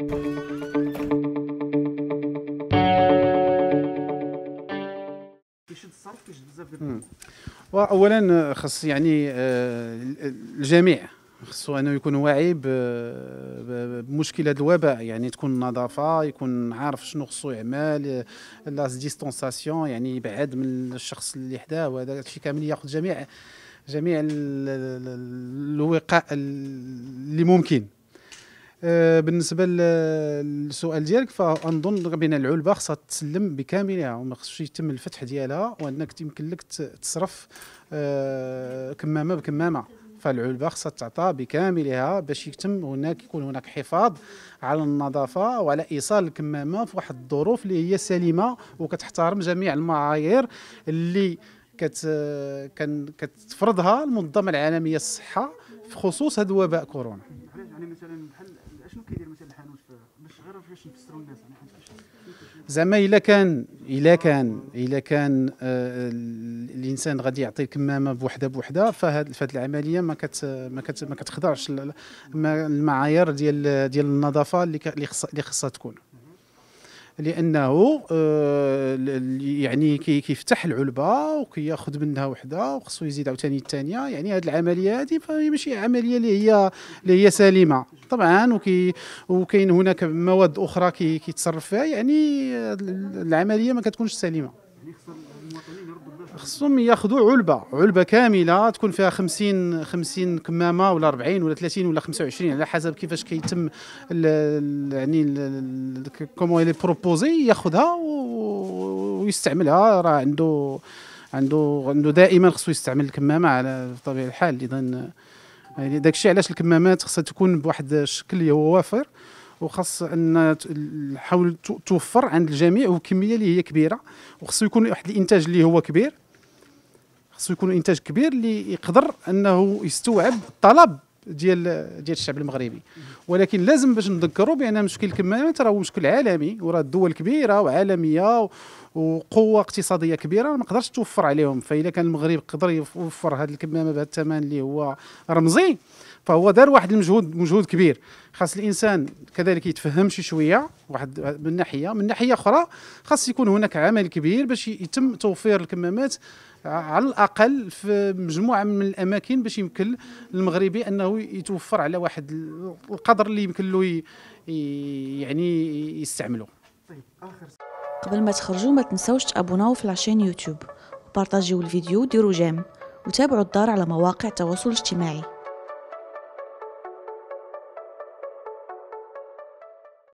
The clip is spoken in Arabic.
اولا واولا خص يعني آه، الجميع خصو انه يكون واعي بمشكلة الوباء يعني تكون النظافه يكون عارف شنو خصو يعمل لا ديستونساسيون يعني يبعد من الشخص اللي حداه وهذا الشيء كامل ياخذ جميع جميع الوقاء اللي ممكن آه، بالنسبه للسؤال ديالك فنظن بان العلبه خصها تسلم بكاملها وما يعني خصش يتم الفتح ديالها وانك يمكن لك تصرف آه، كمامه بكمامه فالعلبه خصها تعطى بكاملها باش يتم هناك يكون هناك حفاظ على النظافه وعلى ايصال الكمامه في واحد الظروف اللي هي سليمه وكتحترم جميع المعايير اللي كت كان كتفرضها المنظمه العالميه للصحه في خصوص هذا وباء كورونا زعما الا كان الا كان الا كان آه الانسان غادي يعطي الكمامه بوحده بوحده فهاد فهاد العمليه ما كت ما كت ما كتخضعش المعايير ديال ديال النظافه اللي اللي خصها تكون لانه آه، يعني كيفتح العلبه وكياخذ منها وحده وخصو يزيد عاوتاني الثانيه يعني هذه العمليه هذه فهي ماشي عمليه اللي هي اللي هي سليمه طبعا وكي وكاين هناك مواد اخرى كيتصرف فيها يعني العمليه ما كتكونش سليمه يعني خصهم ياخذوا علبه علبه كامله تكون فيها 50 50 كمامه ولا 40 ولا 30 ولا 25 على حسب كيفاش كيتم يعني كومون لي بروبوزي ياخذها ويستعملها راه عنده عنده عنده دائما خصو يستعمل الكمامه على بطبيعه الحال اذا يعني داكشي علاش الكمامات خصها تكون بواحد الشكل اللي هو وافر وخاص ان تحاول توفر عند الجميع وكميه اللي هي كبيره وخصو يكون واحد الانتاج اللي هو كبير خصو يكون انتاج كبير اللي يقدر انه يستوعب الطلب ديال ديال الشعب المغربي ولكن لازم باش نذكروا بان مشكل الكمامات راه مشكل عالمي وراه الدول كبيره وعالميه وقوه اقتصاديه كبيره ما قدرش توفر عليهم فاذا كان المغرب قدر يوفر هذه الكمامه بهذا الثمن اللي هو رمزي فهو دار واحد المجهود مجهود كبير خاص الانسان كذلك يتفهم شي شويه واحد من ناحيه من ناحيه اخرى خاص يكون هناك عمل كبير باش يتم توفير الكمامات على الاقل في مجموعه من الاماكن باش يمكن للمغربي انه يتوفر على واحد القدر اللي يمكن له يعني يستعمله قبل ما تخرجوا ما تنساوش تابوناو في لاشين يوتيوب وبارطاجيو الفيديو وديروا جيم وتابعوا الدار على مواقع التواصل الاجتماعي